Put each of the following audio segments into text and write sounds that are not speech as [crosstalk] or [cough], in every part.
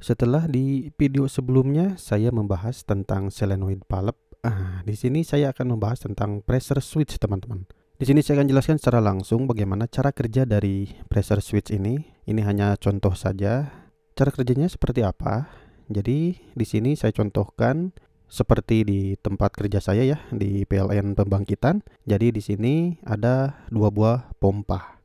Setelah di video sebelumnya saya membahas tentang solenoid valve, ah, di sini saya akan membahas tentang pressure switch teman-teman. Di sini saya akan jelaskan secara langsung bagaimana cara kerja dari pressure switch ini. Ini hanya contoh saja. Cara kerjanya seperti apa? Jadi di sini saya contohkan seperti di tempat kerja saya ya di PLN Pembangkitan. Jadi di sini ada dua buah pompa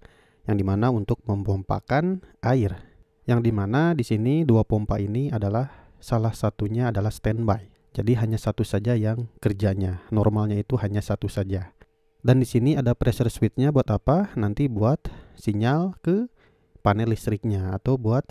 yang dimana untuk memompakan air yang dimana di sini dua pompa ini adalah salah satunya adalah standby. Jadi hanya satu saja yang kerjanya. Normalnya itu hanya satu saja. Dan di sini ada pressure switchnya buat apa? Nanti buat sinyal ke panel listriknya atau buat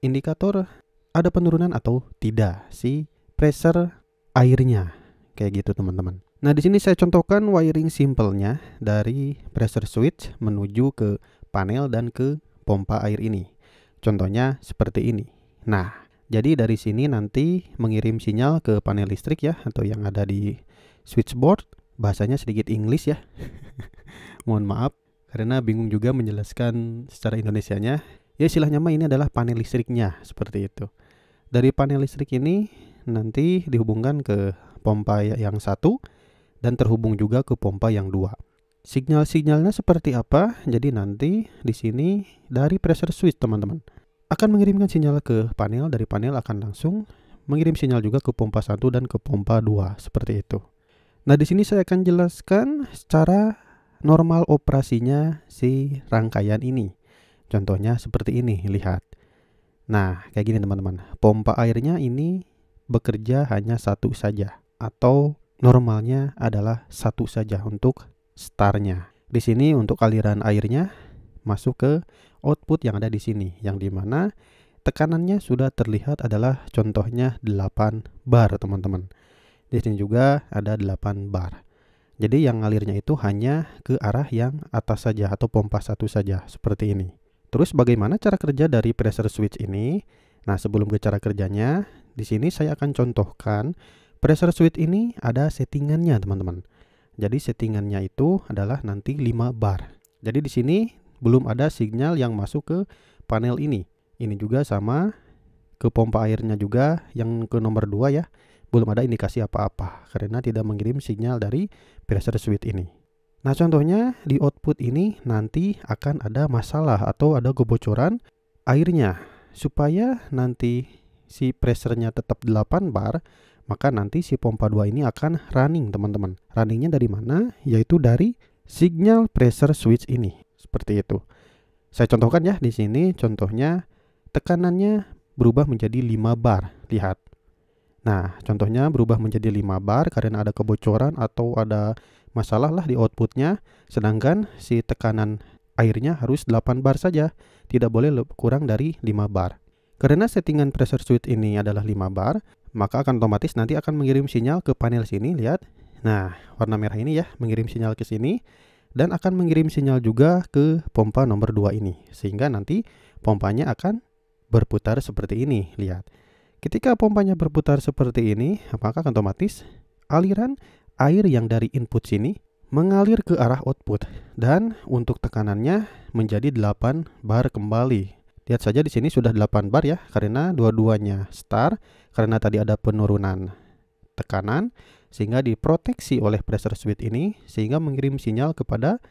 indikator ada penurunan atau tidak si pressure airnya. Kayak gitu teman-teman. Nah, di sini saya contohkan wiring simpelnya dari pressure switch menuju ke panel dan ke pompa air ini. Contohnya seperti ini. Nah, jadi dari sini nanti mengirim sinyal ke panel listrik ya atau yang ada di switchboard. Bahasanya sedikit Inggris ya. [laughs] Mohon maaf karena bingung juga menjelaskan secara Indonesianya. Ya istilahnya mah ini adalah panel listriknya seperti itu. Dari panel listrik ini nanti dihubungkan ke pompa yang satu dan terhubung juga ke pompa yang dua signal sinyalnya seperti apa? Jadi nanti di sini dari pressure switch teman-teman akan mengirimkan sinyal ke panel, dari panel akan langsung mengirim sinyal juga ke pompa 1 dan ke pompa 2 seperti itu. Nah, di sini saya akan jelaskan secara normal operasinya si rangkaian ini. Contohnya seperti ini, lihat. Nah, kayak gini teman-teman. Pompa airnya ini bekerja hanya satu saja atau normalnya adalah satu saja untuk Startnya. Di sini untuk aliran airnya masuk ke output yang ada di sini, yang dimana tekanannya sudah terlihat adalah contohnya 8 bar teman-teman. Di sini juga ada 8 bar. Jadi yang alirnya itu hanya ke arah yang atas saja atau pompa satu saja seperti ini. Terus bagaimana cara kerja dari pressure switch ini? Nah, sebelum ke cara kerjanya, di sini saya akan contohkan pressure switch ini ada settingannya, teman-teman. Jadi settingannya itu adalah nanti 5 bar. Jadi di sini belum ada sinyal yang masuk ke panel ini. Ini juga sama ke pompa airnya juga yang ke nomor 2 ya. Belum ada indikasi apa-apa karena tidak mengirim sinyal dari pressure switch ini. Nah contohnya di output ini nanti akan ada masalah atau ada kebocoran airnya supaya nanti si pressernya tetap 8 bar maka nanti si pompa 2 ini akan running teman-teman. Runningnya dari mana? Yaitu dari signal pressure switch ini. Seperti itu. Saya contohkan ya di sini contohnya tekanannya berubah menjadi 5 bar. Lihat. Nah, contohnya berubah menjadi 5 bar karena ada kebocoran atau ada masalah lah di outputnya. Sedangkan si tekanan airnya harus 8 bar saja. Tidak boleh kurang dari 5 bar. Karena settingan pressure switch ini adalah 5 bar, maka akan otomatis nanti akan mengirim sinyal ke panel sini, lihat. Nah, warna merah ini ya, mengirim sinyal ke sini dan akan mengirim sinyal juga ke pompa nomor 2 ini. Sehingga nanti pompanya akan berputar seperti ini, lihat. Ketika pompanya berputar seperti ini, maka akan otomatis aliran air yang dari input sini mengalir ke arah output dan untuk tekanannya menjadi 8 bar kembali Lihat saja di sini sudah 8 bar ya karena dua-duanya star karena tadi ada penurunan tekanan sehingga diproteksi oleh pressure switch ini sehingga mengirim sinyal kepada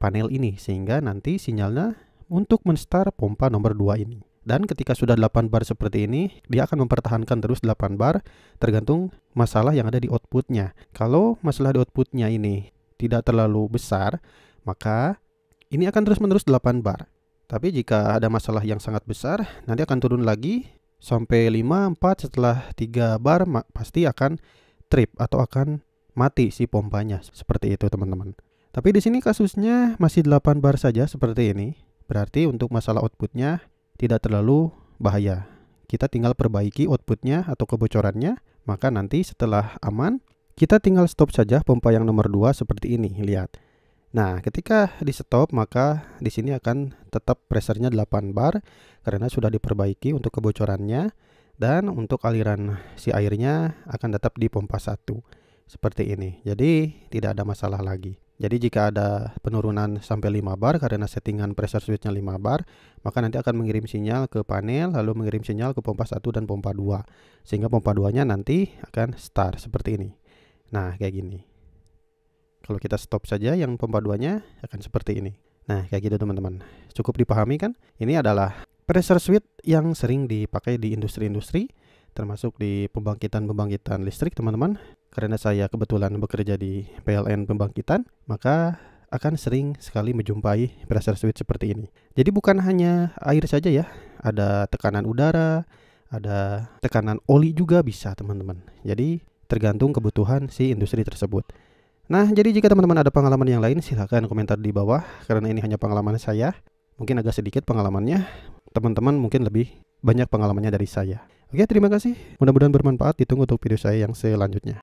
panel ini sehingga nanti sinyalnya untuk menstar pompa nomor 2 ini. Dan ketika sudah 8 bar seperti ini, dia akan mempertahankan terus 8 bar tergantung masalah yang ada di outputnya. Kalau masalah di outputnya ini tidak terlalu besar, maka ini akan terus-menerus 8 bar. Tapi jika ada masalah yang sangat besar, nanti akan turun lagi sampai 5 4 setelah 3 bar pasti akan trip atau akan mati si pompanya. Seperti itu, teman-teman. Tapi di sini kasusnya masih 8 bar saja seperti ini. Berarti untuk masalah outputnya tidak terlalu bahaya. Kita tinggal perbaiki outputnya atau kebocorannya, maka nanti setelah aman, kita tinggal stop saja pompa yang nomor 2 seperti ini. Lihat. Nah, ketika di stop maka di sini akan tetap pressernya 8 bar karena sudah diperbaiki untuk kebocorannya dan untuk aliran si airnya akan tetap di pompa 1 seperti ini. Jadi tidak ada masalah lagi. Jadi jika ada penurunan sampai 5 bar karena settingan pressure switchnya 5 bar, maka nanti akan mengirim sinyal ke panel lalu mengirim sinyal ke pompa 1 dan pompa 2. Sehingga pompa 2-nya nanti akan start seperti ini. Nah, kayak gini. Kalau kita stop saja yang pempaduannya akan seperti ini. Nah, kayak gitu teman-teman. Cukup dipahami kan? Ini adalah pressure switch yang sering dipakai di industri-industri termasuk di pembangkitan-pembangkitan listrik, teman-teman. Karena saya kebetulan bekerja di PLN pembangkitan, maka akan sering sekali menjumpai pressure switch seperti ini. Jadi bukan hanya air saja ya, ada tekanan udara, ada tekanan oli juga bisa, teman-teman. Jadi tergantung kebutuhan si industri tersebut. Nah, jadi jika teman-teman ada pengalaman yang lain, silahkan komentar di bawah, karena ini hanya pengalaman saya. Mungkin agak sedikit pengalamannya, teman-teman mungkin lebih banyak pengalamannya dari saya. Oke, terima kasih. Mudah-mudahan bermanfaat. Ditunggu untuk video saya yang selanjutnya.